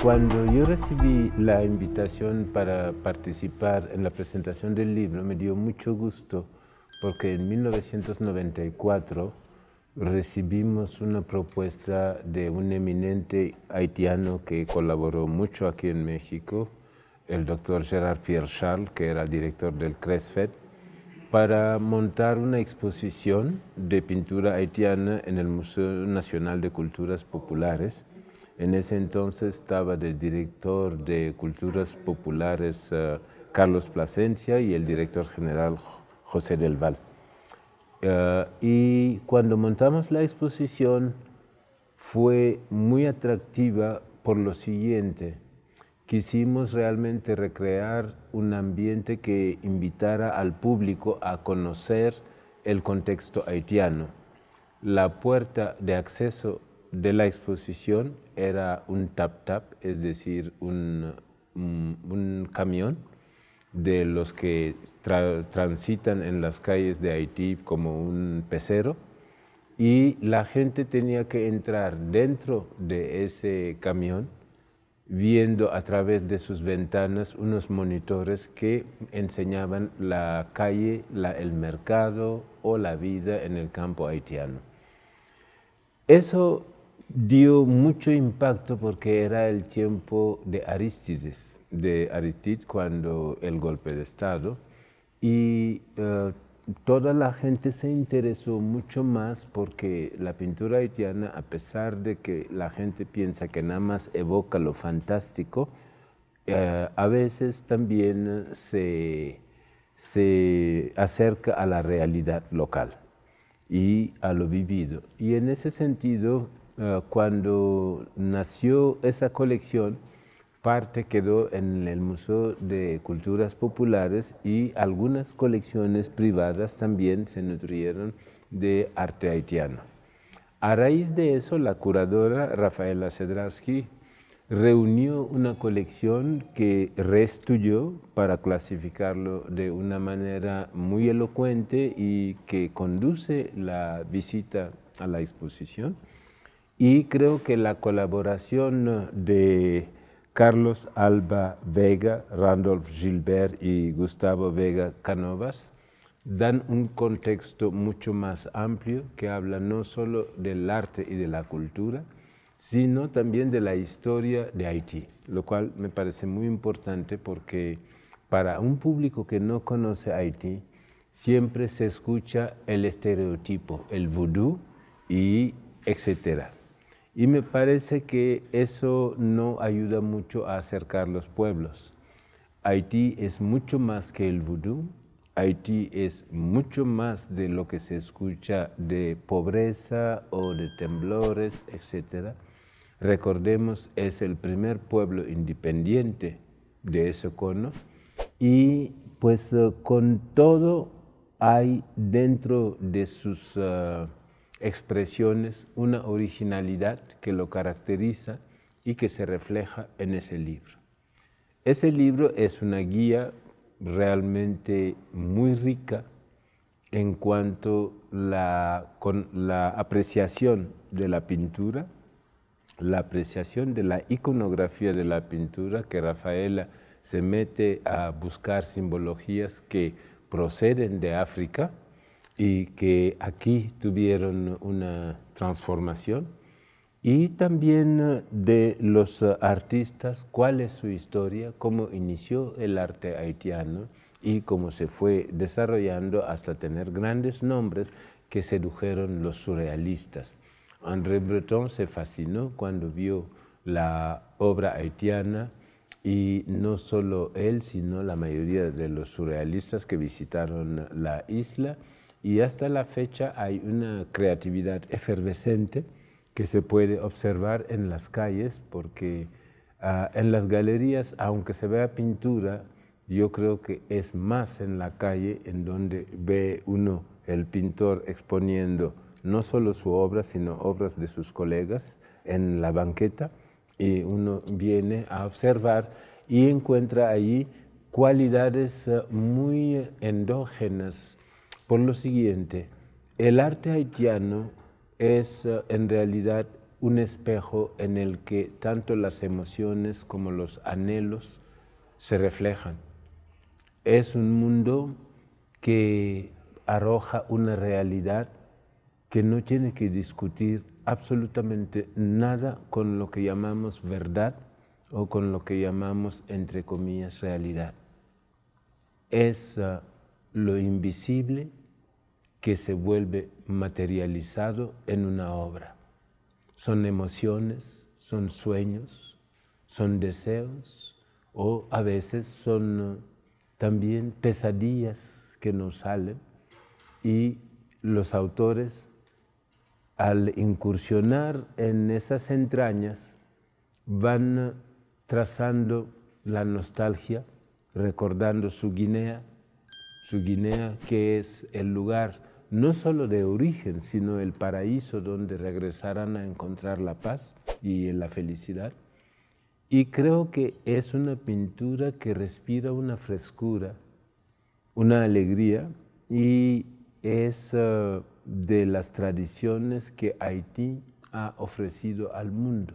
Cuando yo recibí la invitación para participar en la presentación del libro, me dio mucho gusto porque en 1994 recibimos una propuesta de un eminente haitiano que colaboró mucho aquí en México, el doctor Gerard Pierre Charles, que era director del CRESFET, para montar una exposición de pintura haitiana en el Museo Nacional de Culturas Populares en ese entonces estaba el director de Culturas Populares eh, Carlos Plasencia y el director general José del Val. Eh, y cuando montamos la exposición fue muy atractiva por lo siguiente. Quisimos realmente recrear un ambiente que invitara al público a conocer el contexto haitiano. La puerta de acceso de la exposición era un tap-tap, es decir, un, un, camión de los que transitan en las calles de Haití como un pecero y la gente tenía que entrar dentro de ese camión viendo a través de sus ventanas unos monitores que enseñaban la calle, la, el mercado o la vida en el campo haitiano. Eso dio mucho impacto porque era el tiempo de Aristides, de Aristides cuando el golpe de Estado, y eh, toda la gente se interesó mucho más porque la pintura haitiana, a pesar de que la gente piensa que nada más evoca lo fantástico, eh, a veces también se acerca a la realidad local y a lo vivido. Y en ese sentido, eh, cuando nació esa colección, parte quedó en el Museo de Culturas Populares y algunas colecciones privadas también se nutrieron de arte haitiano. A raíz de eso, la curadora Rafaela Sedraski reunió una colección que reestudió para clasificarlo de una manera muy elocuente y que conduce la visita a la exposición y creo que la colaboración eh, de Carlos Alba Vega, Randolph Gilbert y Gustavo Vega Canovas dan un contexto mucho más amplio que habla no solo del arte y de la cultura, sino también de la historia de Haití, lo cual me parece muy importante porque para un público que no conoce Haití, siempre se escucha el estereotipo, el vudú y etcétera. Y me parece que eso no ayuda mucho a acercar los pueblos. Haití es mucho más que el vudú, Haití es mucho más de lo que se escucha de pobreza o de temblores, etc. Recordemos, es el primer pueblo independiente de ese cono y pues eh, con todo hay dentro de sus... Eh, expresiones, una originalidad que lo caracteriza y que se refleja en ese libro. Ese libro es una guía realmente muy rica en cuanto la, con la apreciación de la pintura, la apreciación de la iconografía de la pintura, que Rafaela se mete a buscar simbologías que proceden de África, y que aquí tuvieron una transformación y también eh, de los eh, artistas, cuál es su historia, cómo inició el arte haitiano y cómo se fue desarrollando hasta tener grandes nombres que sedujeron los surrealistas. André Breton se fascinó cuando vio la obra haitiana y no solo él, sino la mayoría de los surrealistas que visitaron la isla y hasta la fecha hay una creatividad efervescente que se puede observar en las calles porque ah, en las galerías, aunque se vea pintura, yo creo que es más en la calle en donde ve uno el pintor exponiendo no solo su obra, sino obras de sus colegas en la banqueta y uno viene a observar y encuentra allí cualidades ah, muy endógenas por lo siguiente, el arte haitiano es eh, en realidad un espejo en el que tanto las emociones como los anhelos se reflejan. Es un mundo que arroja una realidad que no tiene que discutir absolutamente nada con lo que llamamos verdad o con lo que llamamos, entre comillas, realidad. Es eh, lo invisible que se vuelve materializado en una obra. Son emociones, son sueños, son deseos o a veces son eh, también pesadillas que nos salen y los autores al incursionar en esas entrañas van eh, trazando la nostalgia, recordando su Guinea, su Guinea que es el lugar no solo de origen, sino el paraíso donde regresarán a encontrar la paz y la felicidad. Y creo que es una pintura que respira una frescura, una alegría y es eh, de las tradiciones que Haití ha ofrecido al mundo.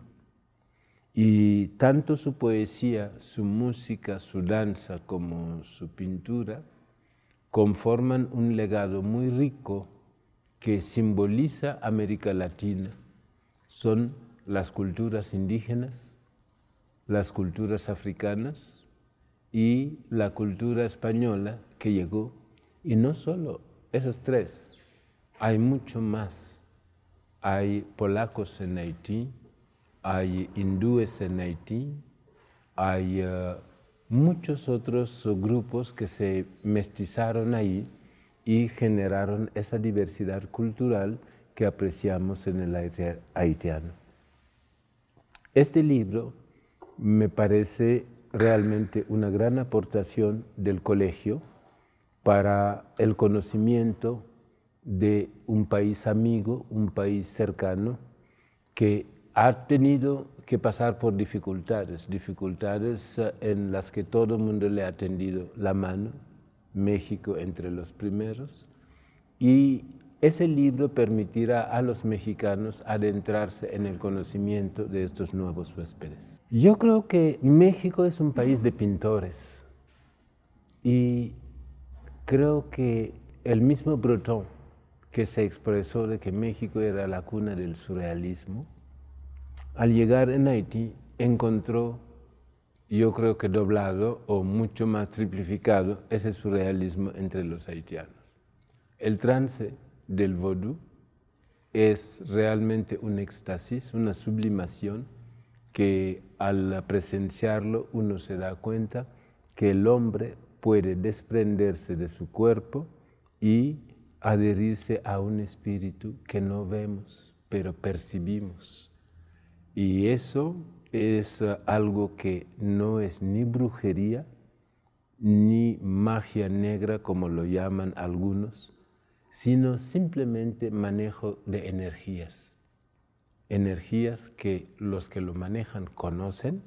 Y tanto su poesía, su música, su danza como su pintura conforman un legado muy rico que simboliza América Latina. Son las culturas indígenas, las culturas africanas y la cultura española que llegó. Y no solo esos tres, hay mucho más. Hay polacos en Haití, hay hindúes en Haití, hay eh, muchos otros grupos que se mestizaron ahí y generaron esa diversidad cultural que apreciamos en el haitiano. Este libro me parece realmente una gran aportación del colegio para el conocimiento de un país amigo, un país cercano, que ha tenido que pasar por dificultades, dificultades eh, en las que todo el mundo le ha tendido la mano, México entre los primeros, y ese libro permitirá a los mexicanos adentrarse en el conocimiento de estos nuevos huéspedes. Yo creo que México es un país de pintores y creo que el mismo Breton que se expresó de que México era la cuna del surrealismo, al llegar en Haití encontró, yo creo que doblado o mucho más triplificado, ese surrealismo entre los haitianos. El trance del vodú es realmente un éxtasis, una sublimación que al presenciarlo uno se da cuenta que el hombre puede desprenderse de su cuerpo y adherirse a un espíritu que no vemos, pero percibimos y eso es eh, algo que no es ni brujería, ni magia negra, como lo llaman algunos, sino simplemente manejo de energías. Energías que los que lo manejan conocen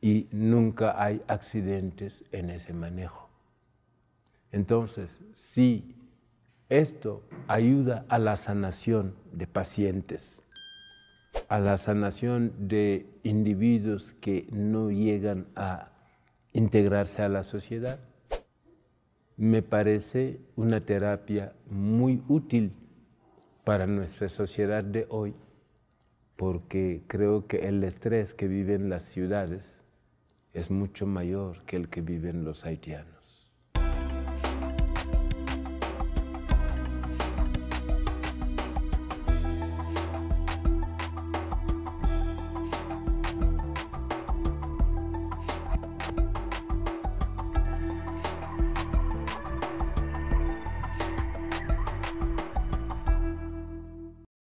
y nunca hay accidentes en ese manejo. Entonces, si esto ayuda a la sanación de pacientes, a la sanación de individuos que no llegan a integrarse a la sociedad. Me parece una terapia muy útil para nuestra sociedad de hoy, porque creo que el estrés que viven las ciudades es mucho mayor que el que viven los haitianos.